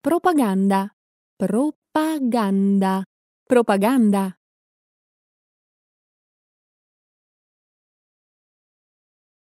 Propaganda. Propaganda. Propaganda.